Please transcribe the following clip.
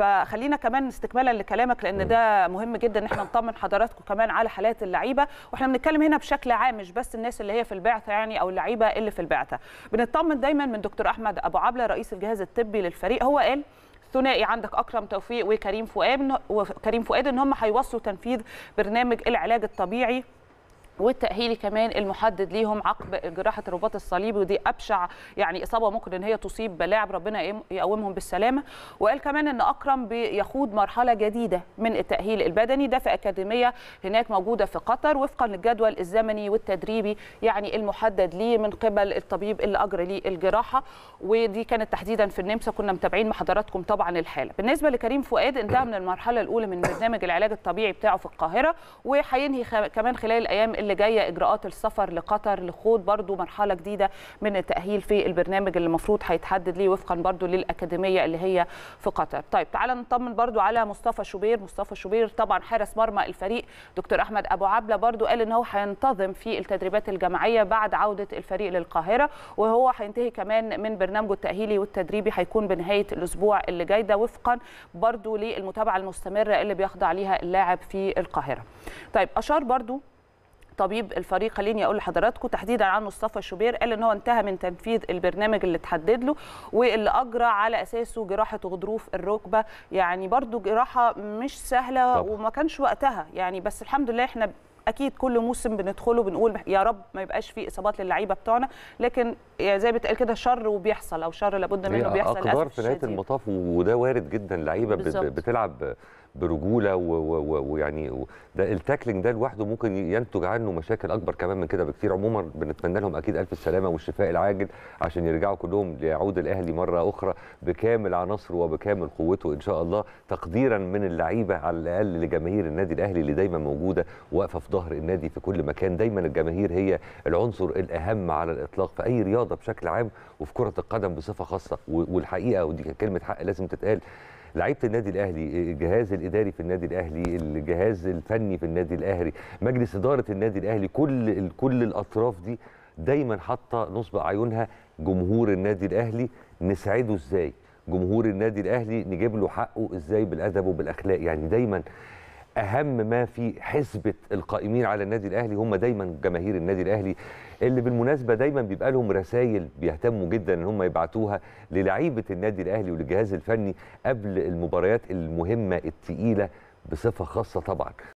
فخلينا كمان استكمالا لكلامك لان ده مهم جدا ان احنا نطمن حضراتكم كمان على حالات اللعيبه واحنا بنتكلم هنا بشكل عام مش بس الناس اللي هي في البعثه يعني او اللعيبه اللي في البعثه بنطمن دايما من دكتور احمد ابو عبله رئيس الجهاز الطبي للفريق هو قال ثنائي عندك اكرم توفيق وكريم فؤاد وكريم فؤاد ان هم هيوصلوا تنفيذ برنامج العلاج الطبيعي والتاهيلي كمان المحدد ليهم عقب جراحه الرباط الصليبي ودي ابشع يعني اصابه ممكن ان هي تصيب لاعب ربنا يقومهم بالسلامه وقال كمان ان اكرم بيخوض مرحله جديده من التاهيل البدني ده في اكاديميه هناك موجوده في قطر وفقا للجدول الزمني والتدريبي يعني المحدد ليه من قبل الطبيب اللي اجرى ليه الجراحه ودي كانت تحديدا في النمسا كنا متابعين مع حضراتكم طبعا الحاله بالنسبه لكريم فؤاد انتهى من المرحله الاولى من برنامج العلاج الطبيعي بتاعه في القاهره وهينهي كمان خلال الايام اللي اللي جايه اجراءات السفر لقطر لخوض برضو مرحله جديده من التاهيل في البرنامج اللي المفروض هيتحدد ليه وفقا برضو للاكاديميه اللي هي في قطر طيب تعالى نطمن برضو على مصطفى شوبير مصطفى شوبير طبعا حارس مرمى الفريق دكتور احمد ابو عبله برضو قال ان هو هينتظم في التدريبات الجماعيه بعد عوده الفريق للقاهره وهو هينتهي كمان من برنامجه التاهيلي والتدريبي هيكون بنهايه الاسبوع اللي جاي ده وفقا برضو للمتابعه المستمره اللي بيخضع ليها اللاعب في القاهره طيب اشار برضو طبيب الفريق خليني اقول لحضراتكم تحديدا عن مصطفى شوبير قال ان هو انتهى من تنفيذ البرنامج اللي اتحدد له واللي اجرى على اساسه جراحه غضروف الركبه يعني برضو جراحه مش سهله طبعا. وما كانش وقتها يعني بس الحمد لله احنا اكيد كل موسم بندخله بنقول يا رب ما يبقاش فيه اصابات للعيبه بتوعنا لكن يعني زي بتقال كده شر وبيحصل او شر لابد منه بيحصل اكبر في نهايه المطاف وده وارد جدا لعيبه بتلعب برجوله ويعني ده التاكلينج ده لوحده ممكن ينتج عنه مشاكل اكبر كمان من كده بكتير عموما بنتمنى لهم اكيد الف السلامه والشفاء العاجل عشان يرجعوا كلهم ليعود الاهلي مره اخرى بكامل عناصره وبكامل قوته ان شاء الله تقديرا من اللعيبه على الاقل لجماهير النادي الاهلي اللي دايما موجوده واقفه في ظهر النادي في كل مكان دايما الجماهير هي العنصر الاهم على الاطلاق في اي رياضه بشكل عام وفي كره القدم بصفه خاصه والحقيقه ودي كلمه حق لازم تتقال لعيبه النادي الاهلي آه، الجهاز الاداري في النادي الاهلي الجهاز الفني في النادي الاهلي مجلس اداره النادي الاهلي كل كل الاطراف دي دايما حاطه نصب اعينها جمهور النادي الاهلي نسعده ازاي جمهور النادي الاهلي نجيب له حقه ازاي بالادب وبالاخلاق يعني دايما اهم ما في حسبه القائمين على النادي الاهلي هم دايما جماهير النادي الاهلي اللي بالمناسبه دايما بيبقى لهم رسائل بيهتموا جدا ان هم يبعتوها للعيبه النادي الاهلي وللجهاز الفني قبل المباريات المهمه الثقيله بصفه خاصه طبعا